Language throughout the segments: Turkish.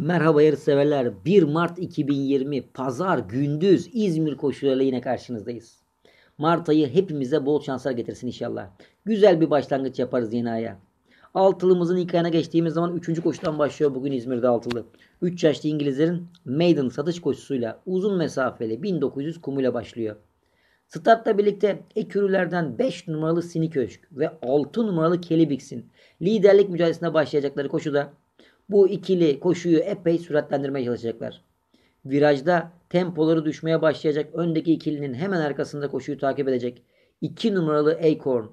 Merhaba yarış severler. 1 Mart 2020 Pazar gündüz İzmir koşularıyla yine karşınızdayız. Mart ayı hepimize bol şanslar getirsin inşallah. Güzel bir başlangıç yaparız yeni aya. Altılımızın ilk ayına geçtiğimiz zaman 3. koşudan başlıyor bugün İzmir'de altılı. 3 yaşlı İngilizlerin Maiden satış koşusuyla uzun mesafeli 1900 kumuyla başlıyor. Startla birlikte ekürülerden 5 numaralı Siniköşk ve 6 numaralı Kelebix'in liderlik mücadelesine başlayacakları koşuda bu ikili koşuyu epey süratlendirmeye çalışacaklar. Virajda tempoları düşmeye başlayacak öndeki ikilinin hemen arkasında koşuyu takip edecek 2 numaralı Acorn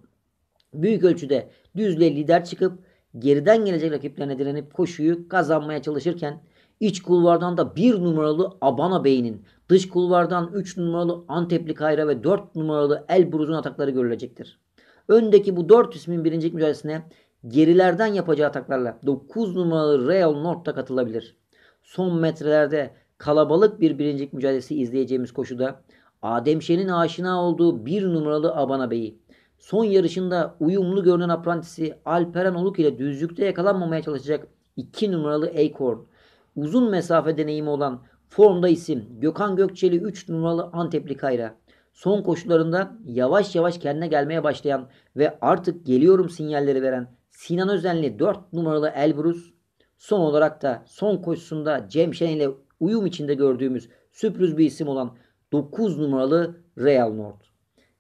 büyük ölçüde düzle lider çıkıp geriden gelecek rakiplerine direnip koşuyu kazanmaya çalışırken iç kulvardan da 1 numaralı Abana Bey'in dış kulvardan 3 numaralı Antepli Kayra ve 4 numaralı Elbruz'un atakları görülecektir. Öndeki bu 4 ismin birincilik mücadelesine gerilerden yapacağı ataklarla 9 numaralı Real North'ta katılabilir. Son metrelerde kalabalık bir birincilik mücadelesi izleyeceğimiz koşuda Ademşen'in aşina olduğu 1 numaralı Abana Bey'i son yarışında uyumlu görünen aprantisi Alperen Oluk ile düzlükte yakalanmamaya çalışacak 2 numaralı Acorn. Uzun mesafe deneyimi olan formda isim Gökhan Gökçeli 3 numaralı Antepli Kayra. Son koşularında yavaş yavaş kendine gelmeye başlayan ve artık geliyorum sinyalleri veren Sinan Özenli 4 numaralı Elbrus. Son olarak da son koşusunda Cem Şen ile uyum içinde gördüğümüz sürpriz bir isim olan 9 numaralı Real Nord.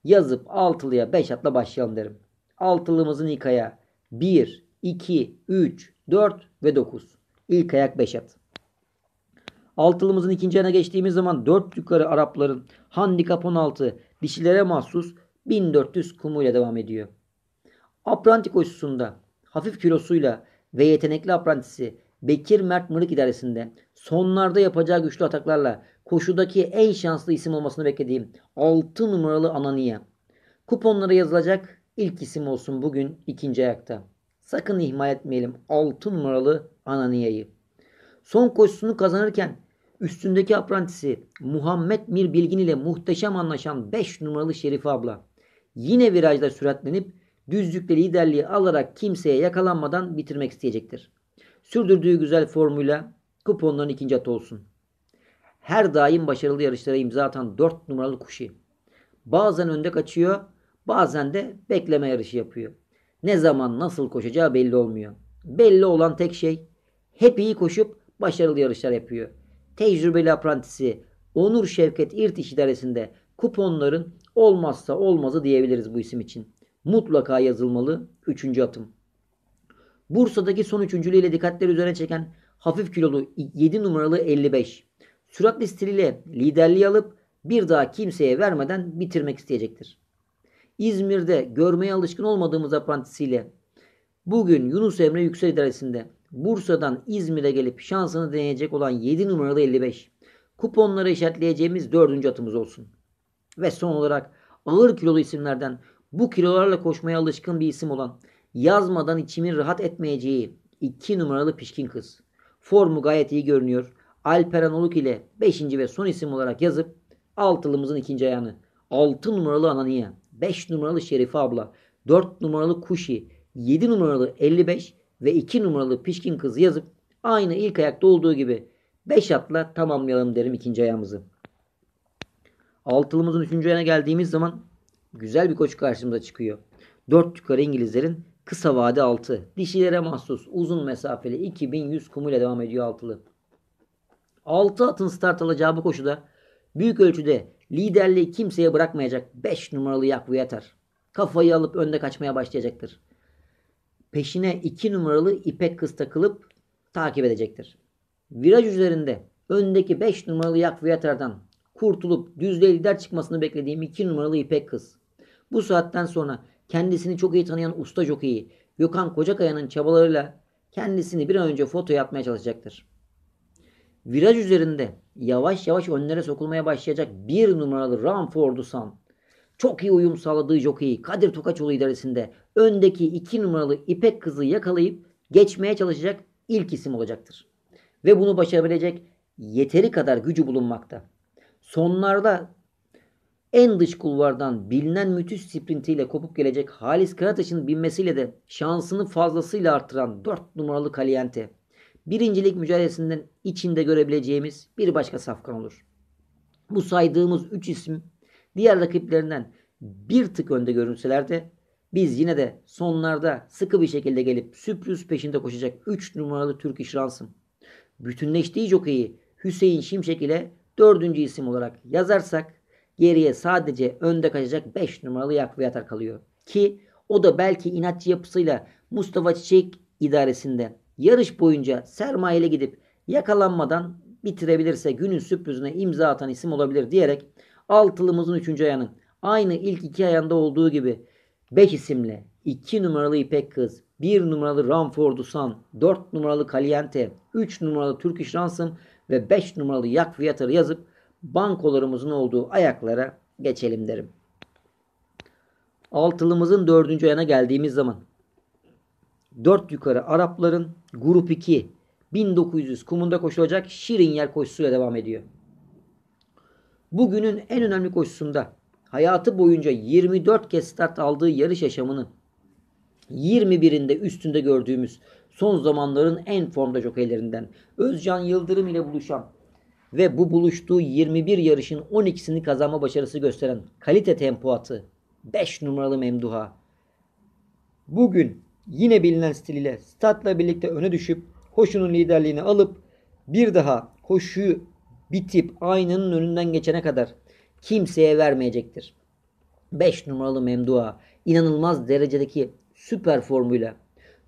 Yazıp altılıya 5 atla başlayalım derim. Altılımızın ilk ayağı 1, 2, 3, 4 ve 9. İlk ayak 5 at. Altılımızın ikinci ayına geçtiğimiz zaman 4 yukarı Arapların handikap 16 dişilere mahsus 1400 kumuyla devam ediyor. Apranti koşusunda hafif kilosuyla ve yetenekli aprantisi Bekir Mert Mırık idaresinde sonlarda yapacağı güçlü ataklarla koşudaki en şanslı isim olmasını beklediğim 6 numaralı Ananiye. Kuponlara yazılacak ilk isim olsun bugün ikinci ayakta. Sakın ihmal etmeyelim 6 numaralı Ananiye'yi. Son koşusunu kazanırken üstündeki aprantisi Muhammed Mir Bilgin ile muhteşem anlaşan 5 numaralı Şerif abla. Yine virajda süratlenip düzlükte liderliği alarak kimseye yakalanmadan bitirmek isteyecektir. Sürdürdüğü güzel formuyla kuponların ikinci atı olsun. Her daim başarılı yarışlara imza atan 4 numaralı kuşi. Bazen önde kaçıyor, bazen de bekleme yarışı yapıyor. Ne zaman nasıl koşacağı belli olmuyor. Belli olan tek şey hep iyi koşup başarılı yarışlar yapıyor. Tecrübeli aprantisi Onur Şevket İrtiş idaresinde kuponların olmazsa olmazı diyebiliriz bu isim için mutlaka yazılmalı. Üçüncü atım. Bursa'daki son üçüncülüğüyle dikkatleri üzerine çeken hafif kilolu 7 numaralı 55. Süratli stiliyle liderliği alıp bir daha kimseye vermeden bitirmek isteyecektir. İzmir'de görmeye alışkın olmadığımız aprantisiyle bugün Yunus Emre Yüksel İdaresi'nde Bursa'dan İzmir'e gelip şansını deneyecek olan 7 numaralı 55. Kuponları işaretleyeceğimiz 4. atımız olsun. Ve son olarak ağır kilolu isimlerden bu kilolarla koşmaya alışkın bir isim olan yazmadan içimin rahat etmeyeceği iki numaralı pişkin kız. Formu gayet iyi görünüyor. Alperen Oluk ile 5. ve son isim olarak yazıp altılımızın ikinci ayağını 6 numaralı Ananiye, 5 numaralı Şerife abla, 4 numaralı Kuşi, 7 numaralı 55 ve 2 numaralı Pişkin kızı yazıp aynı ilk ayakta olduğu gibi 5 atla tamamlayalım derim ikinci ayağımızı. Altılımızın üçüncü ayağına geldiğimiz zaman güzel bir koç karşımıza çıkıyor. 4 yukarı İngilizlerin kısa vade 6. Dişilere mahsus uzun mesafeli 2100 kumuyla devam ediyor altılı. 6 atın start alacağı bu koşuda büyük ölçüde liderliği kimseye bırakmayacak 5 numaralı Yakvu Yatar. Kafayı alıp önde kaçmaya başlayacaktır. Peşine 2 numaralı İpek Kız takılıp takip edecektir. Viraj üzerinde öndeki 5 numaralı Yakvu Yatar'dan kurtulup düzlüğe lider çıkmasını beklediğim 2 numaralı İpek Kız bu saatten sonra kendisini çok iyi tanıyan usta jokeyi Gökhan Kocakaya'nın çabalarıyla kendisini bir an önce foto yapmaya çalışacaktır. Viraj üzerinde yavaş yavaş önlere sokulmaya başlayacak bir numaralı Ramford'u san. Çok iyi uyum sağladığı jokeyi Kadir Tokaçoğlu idaresinde öndeki iki numaralı İpek Kız'ı yakalayıp geçmeye çalışacak ilk isim olacaktır. Ve bunu başarabilecek yeteri kadar gücü bulunmakta. Sonlarda en dış kulvardan bilinen müthiş sprintiyle kopup gelecek Halis Karataş'ın binmesiyle de şansını fazlasıyla arttıran 4 numaralı Kaliente birincilik mücadelesinden içinde görebileceğimiz bir başka safkan olur. Bu saydığımız 3 isim diğer rakiplerinden bir tık önde görünseler de biz yine de sonlarda sıkı bir şekilde gelip sürpriz peşinde koşacak 3 numaralı Türk İş Ransım. Bütünleştiği jokeyi Hüseyin Şimşek ile 4. isim olarak yazarsak Geriye sadece önde kaçacak 5 numaralı Yakviyata kalıyor. Ki o da belki inatçı yapısıyla Mustafa Çiçek idaresinde yarış boyunca sermayeyle gidip yakalanmadan bitirebilirse günün sürprizine imza atan isim olabilir diyerek altılımızın 3. ayağının aynı ilk iki ayağında olduğu gibi 5 isimle 2 numaralı İpek Kız, 1 numaralı Ramford Usan, 4 numaralı Caliente, 3 numaralı Turkish Ransom ve 5 numaralı Yak Fiyatları yazıp bankolarımızın olduğu ayaklara geçelim derim. Altılımızın dördüncü ayağına geldiğimiz zaman dört yukarı Arapların grup 2 1900 kumunda koşulacak şirin yer koşusuyla devam ediyor. Bugünün en önemli koşusunda hayatı boyunca 24 kez start aldığı yarış yaşamını 21'inde üstünde gördüğümüz son zamanların en formda jokeylerinden Özcan Yıldırım ile buluşan ve bu buluştuğu 21 yarışın 12'sini kazanma başarısı gösteren kalite tempo atı 5 numaralı Memduha bugün yine bilinen stiliyle statla birlikte öne düşüp koşunun liderliğini alıp bir daha koşuyu bitip aynanın önünden geçene kadar kimseye vermeyecektir. 5 numaralı Memduha inanılmaz derecedeki süper formuyla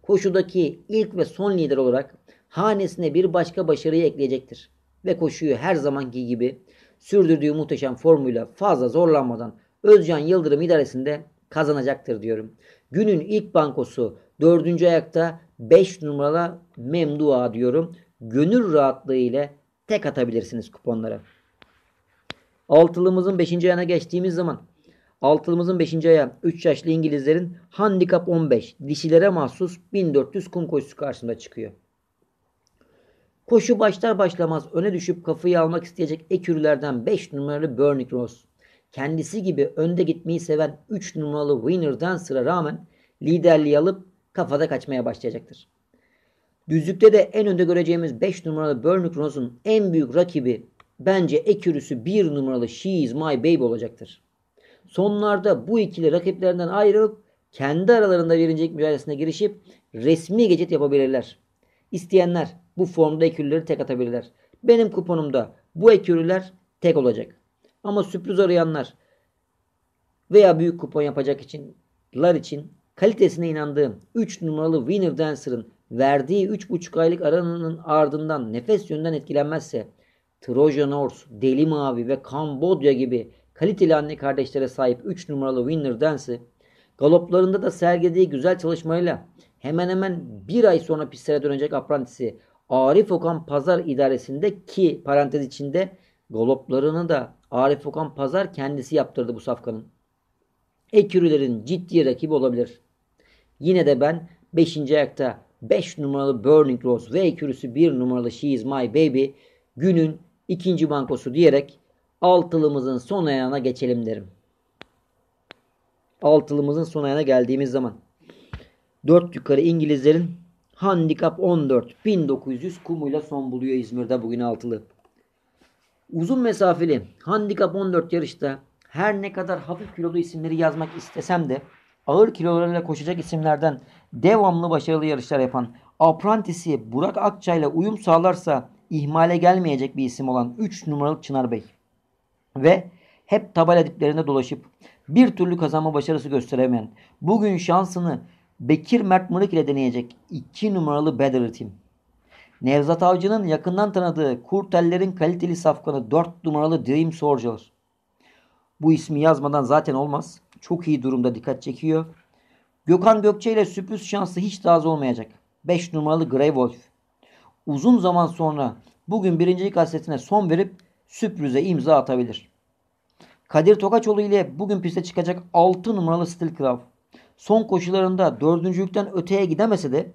koşudaki ilk ve son lider olarak hanesine bir başka başarıyı ekleyecektir ve koşuyu her zamanki gibi sürdürdüğü muhteşem formuyla fazla zorlanmadan Özcan Yıldırım idaresinde kazanacaktır diyorum. Günün ilk bankosu dördüncü ayakta 5 numaralı Memdua diyorum. Gönül rahatlığı ile tek atabilirsiniz kuponlara. Altılımızın 5. ayağına geçtiğimiz zaman altılımızın 5. aya 3 yaşlı İngilizlerin handikap 15 dişilere mahsus 1400 kum koşusu karşısında çıkıyor. Koşu başlar başlamaz öne düşüp kafayı almak isteyecek ekürlerden 5 numaralı Bernie Ross. Kendisi gibi önde gitmeyi seven 3 numaralı Winner sıra rağmen liderliği alıp kafada kaçmaya başlayacaktır. Düzlükte de en önde göreceğimiz 5 numaralı Bernie Ross'un en büyük rakibi bence ekürüsü 1 numaralı She Is My Baby olacaktır. Sonlarda bu ikili rakiplerinden ayrılıp kendi aralarında verilecek mücadelesine girişip resmi gecet yapabilirler. İsteyenler bu formda ekürleri tek atabilirler. Benim kuponumda bu ekürler tek olacak. Ama sürpriz arayanlar veya büyük kupon yapacak içinler için kalitesine inandığım 3 numaralı Winner Dancer'ın verdiği 3,5 aylık aranın ardından nefes yönden etkilenmezse Trojan Horse, Deli Mavi ve Kambodya gibi kaliteli anne kardeşlere sahip 3 numaralı Winner Dance'ı galoplarında da sergilediği güzel çalışmayla hemen hemen bir ay sonra pistlere dönecek aprantisi Arif Okan Pazar idaresinde ki parantez içinde goloplarını da Arif Okan Pazar kendisi yaptırdı bu safkanın. Ekürülerin ciddi rakibi olabilir. Yine de ben 5. ayakta 5 numaralı Burning Rose ve ekürüsü 1 numaralı She Is My Baby günün ikinci bankosu diyerek altılımızın son ayağına geçelim derim. Altılımızın son ayağına geldiğimiz zaman. Dört yukarı İngilizlerin Handikap 14. 1900 kumuyla son buluyor İzmir'de bugün altılı. Uzun mesafeli handikap 14 yarışta her ne kadar hafif kilolu isimleri yazmak istesem de ağır kilolarıyla koşacak isimlerden devamlı başarılı yarışlar yapan aprantisi Burak Akça ile uyum sağlarsa ihmale gelmeyecek bir isim olan 3 numaralı Çınar Bey. Ve hep tabela diplerinde dolaşıp bir türlü kazanma başarısı gösteremeyen, bugün şansını Bekir Mert Mırık ile deneyecek 2 numaralı Better Team. Nevzat Avcı'nın yakından tanıdığı Kurteller'in kaliteli safkanı 4 numaralı Dream Soldier. Bu ismi yazmadan zaten olmaz. Çok iyi durumda dikkat çekiyor. Gökhan Gökçe ile sürpriz şansı hiç daha taze olmayacak. 5 numaralı Grey Wolf. Uzun zaman sonra bugün birincilik hasretine son verip sürprize imza atabilir. Kadir Tokaçoğlu ile bugün piste çıkacak 6 numaralı Steel Craft son koşularında dördüncülükten öteye gidemese de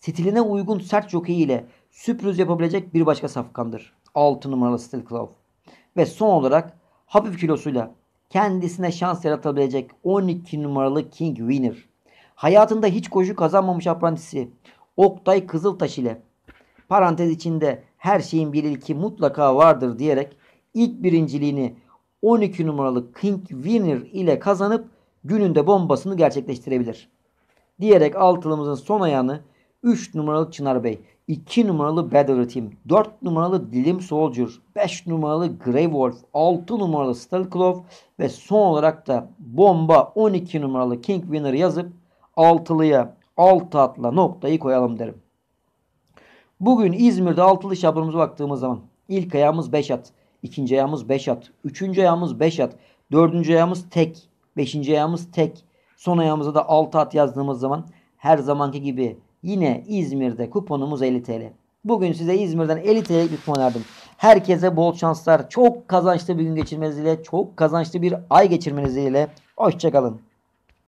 stiline uygun sert jockey ile sürpriz yapabilecek bir başka safkandır. 6 numaralı Steel Claw. Ve son olarak hafif kilosuyla kendisine şans yaratabilecek 12 numaralı King Winner. Hayatında hiç koşu kazanmamış aprantisi Oktay Kızıltaş ile parantez içinde her şeyin bir ilki mutlaka vardır diyerek ilk birinciliğini 12 numaralı King Winner ile kazanıp gününde bombasını gerçekleştirebilir. Diyerek altılımızın son ayağını 3 numaralı Çınar Bey, 2 numaralı Battle Team, 4 numaralı Dilim Soldier, 5 numaralı Grey Wolf, 6 numaralı Stelklov ve son olarak da bomba 12 numaralı King Winner yazıp altılıya altı atla noktayı koyalım derim. Bugün İzmir'de altılı şablonumuza baktığımız zaman ilk ayağımız 5 at, ikinci ayağımız 5 at, üçüncü ayağımız 5 at, dördüncü ayağımız tek, Beşinci ayağımız tek. Son ayağımıza da 6 at yazdığımız zaman her zamanki gibi yine İzmir'de kuponumuz 50 TL. Bugün size İzmir'den 50 TL bir kupon verdim. Herkese bol şanslar, çok kazançlı bir gün geçirmeniz ile, çok kazançlı bir ay geçirmeniz ile. Hoşçakalın.